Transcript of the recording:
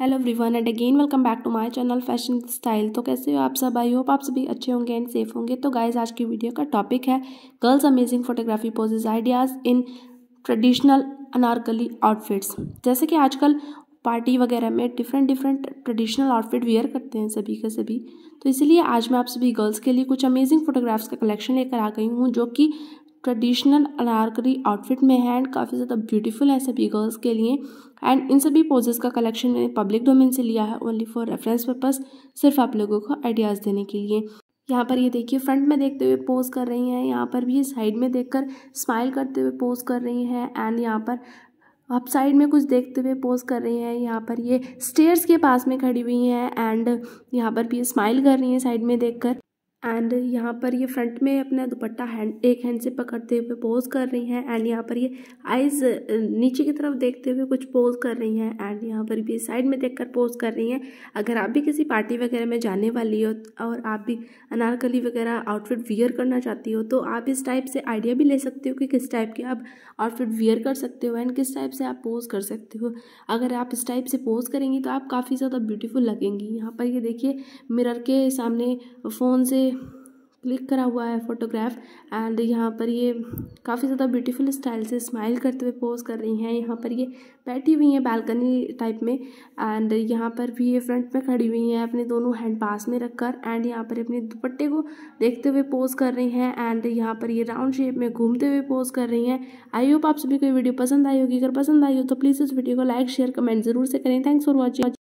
hello everyone and again welcome back to my channel fashion style तो कैसे हो आप सब आई होप आप सभी अच्छे होंगे एंड सेफ होंगे तो गाइस आज की वीडियो का टॉपिक है girls amazing photography poses ideas in traditional Anarkali outfits जैसे कि आजकल पार्टी वगैरह में different different traditional outfit wear करते हैं सभी के सभी तो इसीलिए आज मैं आप सभी गर्ल्स के लिए कुछ अमेजिंग फोटोग्राफ्स का कलेक्शन लेकर आ गई हूँ जो कि ट्रेडिशनल अनारकली आउटफिट में है एंड काफ़ी ज़्यादा ब्यूटीफुल है सभी गर्ल्स के लिए एंड इन सभी पोजेज़ का कलेक्शन मैंने पब्लिक डोमेन से लिया है ओनली फॉर रेफरेंस पर्पज़ सिर्फ आप लोगों को आइडियाज़ देने के लिए यहाँ पर ये देखिए फ्रंट में देखते हुए पोज कर रही हैं यहाँ पर भी साइड में देखकर स्माइल करते हुए पोज कर रही हैं एंड यहाँ पर आप साइड में कुछ देखते हुए पोज कर रही हैं यहाँ पर ये स्टेयर्स के पास में खड़ी हुई हैं एंड यहाँ पर भी स्माइल कर रही हैं साइड में देखकर एंड यहाँ पर ये फ्रंट में अपना दुपट्टा हैंड एक हैंड से पकड़ते हुए पोज कर रही हैं एंड यहाँ पर ये आइज नीचे की तरफ देखते हुए कुछ पोज कर रही हैं एंड यहाँ पर भी साइड में देखकर पोज कर रही हैं अगर आप भी किसी पार्टी वगैरह में जाने वाली हो और आप भी अनारकली वगैरह आउटफिट वियर करना चाहती हो तो आप इस टाइप से आइडिया भी ले सकते हो कि किस टाइप के आप आउटफिट वियर कर सकते हो एंड किस टाइप से आप पोज कर सकते हो अगर आप इस टाइप से पोज करेंगी तो आप काफ़ी ज़्यादा ब्यूटीफुल लगेंगी यहाँ पर ये देखिए मिरर के सामने फ़ोन से क्लिक करा हुआ है फोटोग्राफ एंड यहाँ पर ये काफ़ी ज़्यादा ब्यूटीफुल स्टाइल से स्माइल करते हुए पोज कर रही हैं यहाँ पर ये बैठी हुई हैं बालकनी टाइप में एंड यहाँ पर भी ये फ्रंट में खड़ी हुई हैं अपने दोनों हैंड पास में रखकर एंड यहाँ पर अपने दुपट्टे को देखते हुए पोज कर रही हैं एंड यहाँ पर ये राउंड शेप में घूमते हुए पोज कर रही हैं आई होप आप सभी को वीडियो पसंद आई होगी अगर पसंद आई हो तो प्लीज़ इस वीडियो को लाइक शेयर कमेंट जरूर से करें थैंक्स फॉर वॉचिंग